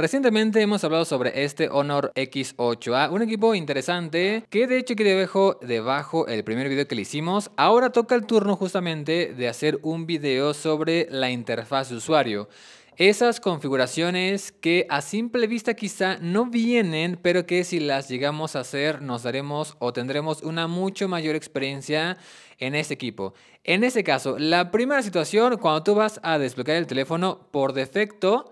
Recientemente hemos hablado sobre este Honor X8A, un equipo interesante que de hecho te dejo debajo el primer video que le hicimos. Ahora toca el turno justamente de hacer un video sobre la interfaz de usuario. Esas configuraciones que a simple vista quizá no vienen, pero que si las llegamos a hacer nos daremos o tendremos una mucho mayor experiencia en este equipo. En ese caso, la primera situación, cuando tú vas a desbloquear el teléfono, por defecto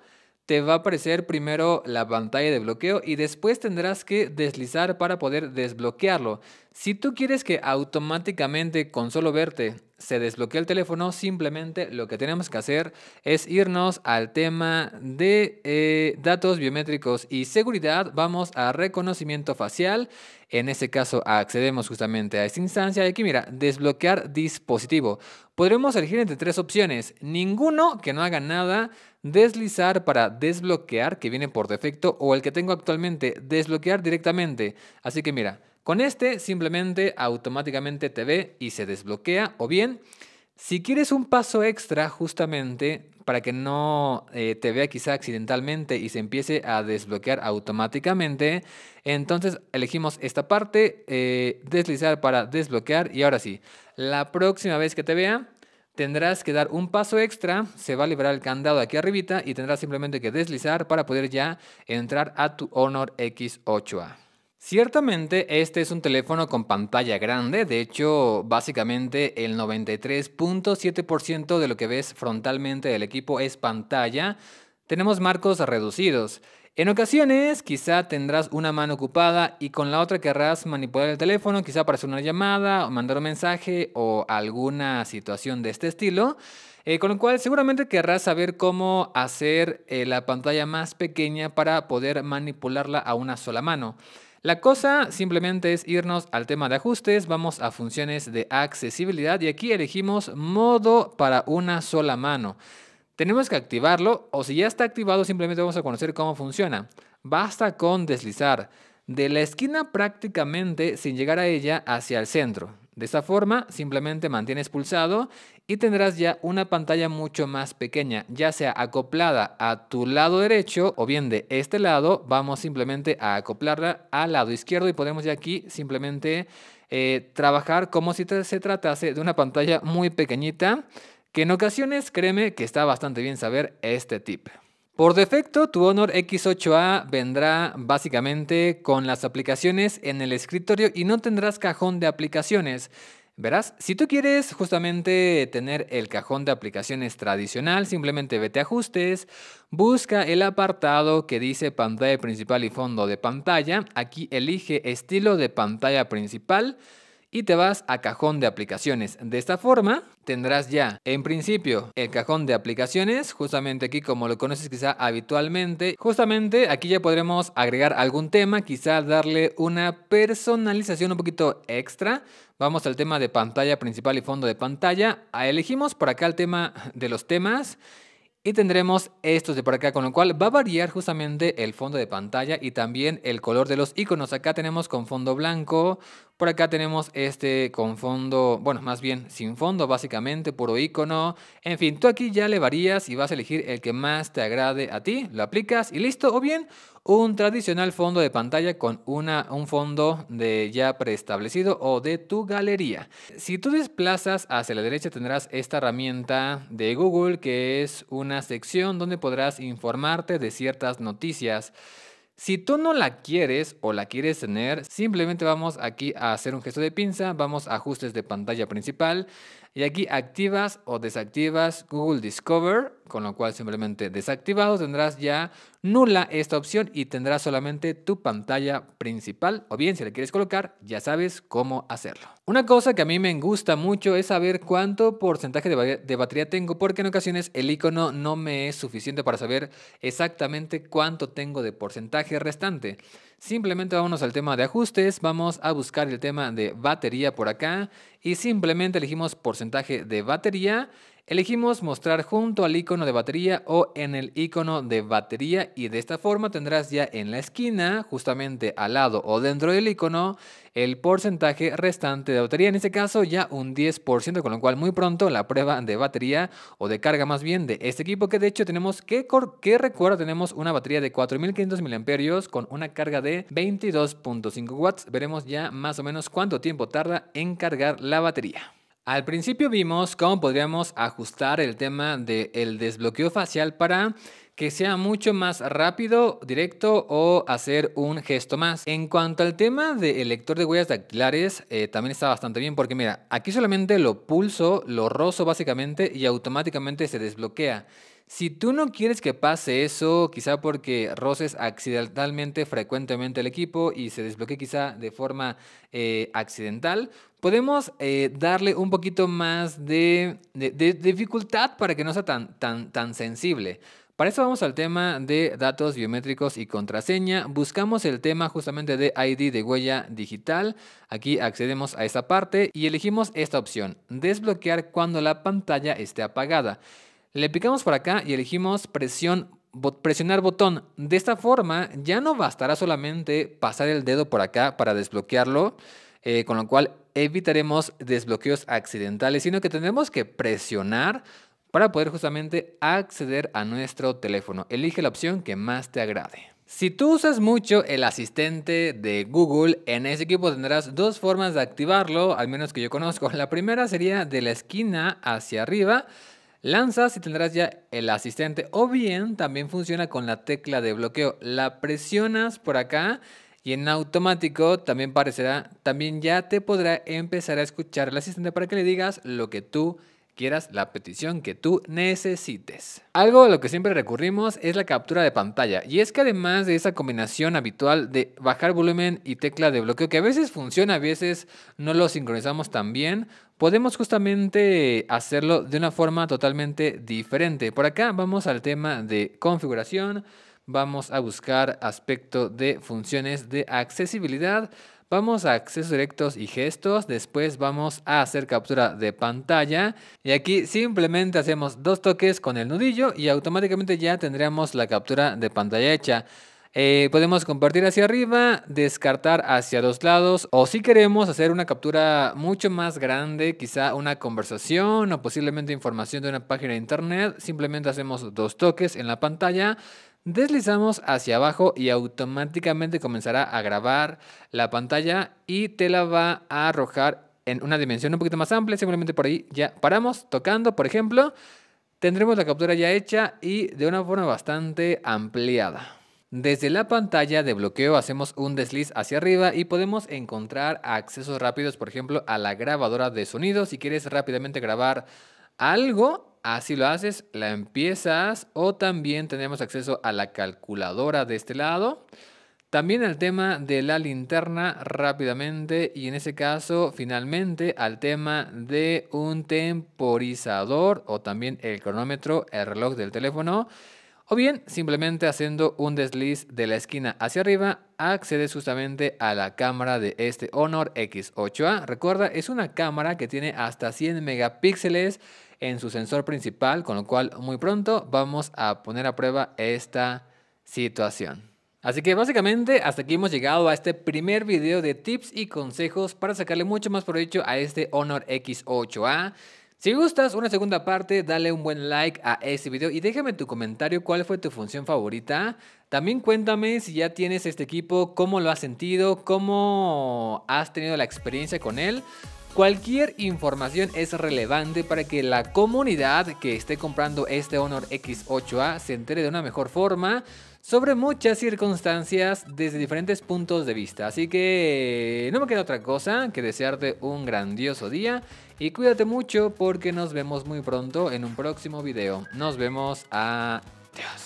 te va a aparecer primero la pantalla de bloqueo y después tendrás que deslizar para poder desbloquearlo. Si tú quieres que automáticamente con solo verte se desbloquee el teléfono, simplemente lo que tenemos que hacer es irnos al tema de eh, datos biométricos y seguridad. Vamos a reconocimiento facial. En ese caso accedemos justamente a esta instancia. Y aquí mira, desbloquear dispositivo. Podremos elegir entre tres opciones. Ninguno que no haga nada, deslizar para desbloquear, que viene por defecto, o el que tengo actualmente, desbloquear directamente. Así que mira, con este simplemente automáticamente te ve y se desbloquea o bien si quieres un paso extra justamente para que no eh, te vea quizá accidentalmente y se empiece a desbloquear automáticamente, entonces elegimos esta parte, eh, deslizar para desbloquear y ahora sí, la próxima vez que te vea tendrás que dar un paso extra, se va a liberar el candado aquí arribita y tendrás simplemente que deslizar para poder ya entrar a tu Honor X8A. Ciertamente este es un teléfono con pantalla grande, de hecho básicamente el 93.7% de lo que ves frontalmente del equipo es pantalla, tenemos marcos reducidos. En ocasiones quizá tendrás una mano ocupada y con la otra querrás manipular el teléfono, quizá para hacer una llamada o mandar un mensaje o alguna situación de este estilo. Eh, con lo cual seguramente querrás saber cómo hacer eh, la pantalla más pequeña para poder manipularla a una sola mano. La cosa simplemente es irnos al tema de ajustes, vamos a funciones de accesibilidad y aquí elegimos modo para una sola mano. Tenemos que activarlo o si ya está activado simplemente vamos a conocer cómo funciona. Basta con deslizar de la esquina prácticamente sin llegar a ella hacia el centro. De esta forma, simplemente mantienes pulsado y tendrás ya una pantalla mucho más pequeña, ya sea acoplada a tu lado derecho o bien de este lado, vamos simplemente a acoplarla al lado izquierdo y podemos ya aquí simplemente eh, trabajar como si se tratase de una pantalla muy pequeñita, que en ocasiones, créeme que está bastante bien saber este tip. Por defecto, tu Honor X8A vendrá básicamente con las aplicaciones en el escritorio y no tendrás cajón de aplicaciones. Verás, si tú quieres justamente tener el cajón de aplicaciones tradicional, simplemente vete a ajustes, busca el apartado que dice pantalla principal y fondo de pantalla, aquí elige estilo de pantalla principal, y te vas a cajón de aplicaciones. De esta forma tendrás ya en principio el cajón de aplicaciones, justamente aquí como lo conoces quizá habitualmente, justamente aquí ya podremos agregar algún tema, quizá darle una personalización un poquito extra. Vamos al tema de pantalla principal y fondo de pantalla. Ah, elegimos por acá el tema de los temas. Y tendremos estos de por acá, con lo cual va a variar justamente el fondo de pantalla y también el color de los iconos. Acá tenemos con fondo blanco, por acá tenemos este con fondo, bueno, más bien sin fondo, básicamente, puro icono. En fin, tú aquí ya le varías y vas a elegir el que más te agrade a ti, lo aplicas y listo. O bien, un tradicional fondo de pantalla con una, un fondo de ya preestablecido o de tu galería. Si tú desplazas hacia la derecha tendrás esta herramienta de Google que es una sección donde podrás informarte de ciertas noticias. Si tú no la quieres o la quieres tener, simplemente vamos aquí a hacer un gesto de pinza, vamos a ajustes de pantalla principal, y aquí activas o desactivas Google Discover, con lo cual simplemente desactivado tendrás ya nula esta opción y tendrás solamente tu pantalla principal o bien si la quieres colocar ya sabes cómo hacerlo. Una cosa que a mí me gusta mucho es saber cuánto porcentaje de, batería tengo porque en ocasiones el icono no me es suficiente para saber exactamente cuánto tengo de porcentaje restante. Simplemente vámonos al tema de ajustes, vamos a buscar el tema de batería por acá y simplemente elegimos porcentaje de batería Elegimos mostrar junto al icono de batería o en el icono de batería y de esta forma tendrás ya en la esquina, justamente al lado o dentro del icono, el porcentaje restante de batería. En este caso ya un 10%, con lo cual muy pronto la prueba de batería o de carga más bien de este equipo, que de hecho tenemos que, que recuerda, tenemos una batería de 4500 mAh con una carga de 22.5 watts. Veremos ya más o menos cuánto tiempo tarda en cargar la batería. Al principio vimos cómo podríamos ajustar el tema del desbloqueo facial para que sea mucho más rápido, directo o hacer un gesto más. En cuanto al tema del lector de huellas dactilares, eh, también está bastante bien porque mira, aquí solamente lo pulso, lo rozo básicamente y automáticamente se desbloquea. Si tú no quieres que pase eso, quizá porque roces accidentalmente frecuentemente el equipo y se desbloquee quizá de forma eh, accidental, podemos eh, darle un poquito más de, dificultad para que no sea tan, tan, tan sensible. Para eso vamos al tema de datos biométricos y contraseña. Buscamos el tema justamente de ID de huella digital. Aquí accedemos a esta parte y elegimos esta opción, desbloquear cuando la pantalla esté apagada. Le picamos por acá y elegimos presionar botón. De esta forma ya no bastará solamente pasar el dedo por acá para desbloquearlo, eh, con lo cual evitaremos desbloqueos accidentales, sino que tendremos que presionar para poder justamente acceder a nuestro teléfono. Elige la opción que más te agrade. Si tú usas mucho el asistente de Google, en ese equipo tendrás dos formas de activarlo, al menos que yo conozco. La primera sería de la esquina hacia arriba, lanzas y tendrás ya el asistente. O bien también funciona con la tecla de bloqueo. La presionas por acá y en automático también parecerá, también ya te podrá empezar a escuchar el asistente para que le digas lo que tú quieras, la petición que tú necesites. Algo a lo que siempre recurrimos es la captura de pantalla y es que además de esa combinación habitual de bajar volumen y tecla de bloqueo que a veces funciona, a veces no lo sincronizamos tan bien, podemos justamente hacerlo de una forma totalmente diferente. Por acá vamos al tema de configuración vamos a buscar aspecto de funciones de accesibilidad, vamos a accesos directos y gestos, después vamos a hacer captura de pantalla y aquí simplemente hacemos dos toques con el nudillo y automáticamente ya tendríamos la captura de pantalla hecha. Eh, podemos compartir hacia arriba, descartar hacia los lados o si queremos hacer una captura mucho más grande, quizá una conversación o posiblemente información de una página de internet, simplemente hacemos dos toques en la pantalla Deslizamos hacia abajo y automáticamente comenzará a grabar la pantalla y te la va a arrojar en una dimensión un poquito más amplia. simplemente por ahí ya paramos tocando, por ejemplo. Tendremos la captura ya hecha y de una forma bastante ampliada. Desde la pantalla de bloqueo hacemos un desliz hacia arriba y podemos encontrar accesos rápidos, por ejemplo, a la grabadora de sonido. Si quieres rápidamente grabar algo, Así lo haces, la empiezas o también tenemos acceso a la calculadora de este lado. También al tema de la linterna rápidamente y en ese caso finalmente al tema de un temporizador o también el cronómetro, el reloj del teléfono o bien simplemente haciendo un desliz de la esquina hacia arriba accedes justamente a la cámara de este Honor X8A. Recuerda, es una cámara que tiene hasta 100 megapíxeles en su sensor principal, con lo cual muy pronto vamos a poner a prueba esta situación. Así que básicamente hasta aquí hemos llegado a este primer video de tips y consejos para sacarle mucho más provecho a este Honor X8A. Si gustas una segunda parte, dale un buen like a este video y déjame tu comentario cuál fue tu función favorita. También cuéntame si ya tienes este equipo, cómo lo has sentido, cómo has tenido la experiencia con él. Cualquier información es relevante para que la comunidad que esté comprando este Honor X8A se entere de una mejor forma sobre muchas circunstancias desde diferentes puntos de vista. Así que no me queda otra cosa que desearte un grandioso día y cuídate mucho porque nos vemos muy pronto en un próximo video. Nos vemos. Adiós.